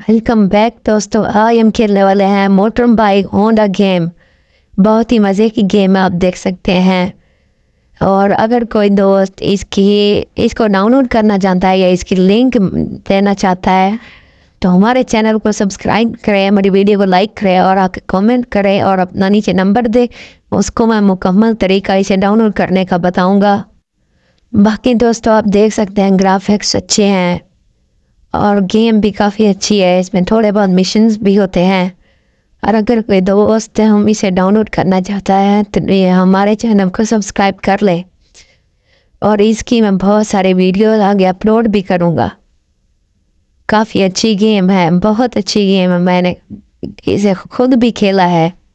welcome back दोस्तों I am खेलने वाले हैं मोटर बाइक होंडा गेम बहुत ही मज़े की गेम है आप देख सकते हैं और अगर कोई दोस्त इसकी इसको डाउनलोड करना चाहता है या इसकी लिंक देना चाहता है तो हमारे चैनल को सब्सक्राइब करें हमारी वीडियो को लाइक करें और आके कमेंट करें और अपना नीचे नंबर दे उसको मैं मुकम्मल तरीका इसे डाउनलोड करने का बताऊँगा बाकी दोस्तों आप देख सकते हैं ग्राफिक्स अच्छे हैं और गेम भी काफ़ी अच्छी है इसमें थोड़े बहुत मिशंस भी होते हैं और अगर कोई दोस्त हम इसे डाउनलोड करना चाहता है तो ये हमारे चैनल को सब्सक्राइब कर ले और इसकी मैं बहुत सारे वीडियो आगे अपलोड भी करूँगा काफ़ी अच्छी गेम है बहुत अच्छी गेम है मैंने इसे खुद भी खेला है